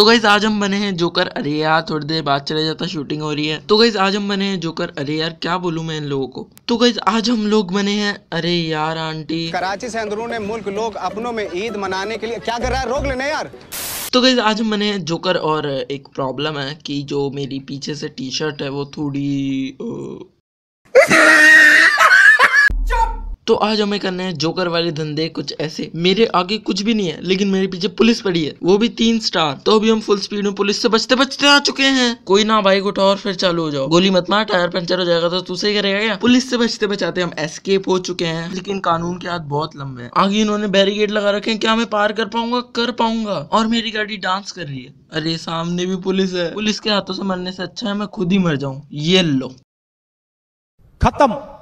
तो गाइज आज हम बने हैं जोकर अरे यार थोड़ी देर बाद चले जाता शूटिंग हो रही है तो गाइज आज हम बने हैं जोकर अरे यार क्या बोलू मैं इन लोगों को तो गाइज आज हम लोग बने हैं अरे यार आंटी कराची से अंदरूने मुल्क लोग अपनों में ईद मनाने के लिए क्या कर रहा है रोक लेने यार तो गई आज मैंने जोकर और एक प्रॉब्लम है कि जो मेरी पीछे से टी शर्ट है वो थोड़ी तो आज हमें करने हैं जोकर वाले धंधे कुछ ऐसे मेरे आगे कुछ भी नहीं है लेकिन मेरे पीछे पुलिस पड़ी है वो भी तीन स्टार तो अभी हम फुल स्पीड में पुलिस से बचते बचते आ चुके हैं कोई ना भाई उठाओ और फिर चालू हो जाओ गोली मत मार टायर पंचर हो जाएगा तो तू सही करेगा क्या पुलिस से बचते बचाते हम एस्केप हो चुके हैं लेकिन कानून के हाथ बहुत लंबे हैं आगे इन्होंने बैरिकेड लगा रखे हैं क्या मैं पार कर पाऊंगा कर पाऊंगा और मेरी गाड़ी डांस कर रही है अरे सामने भी पुलिस है पुलिस के हाथों से मरने से अच्छा है मैं खुद ही मर जाऊं ये लो खत्म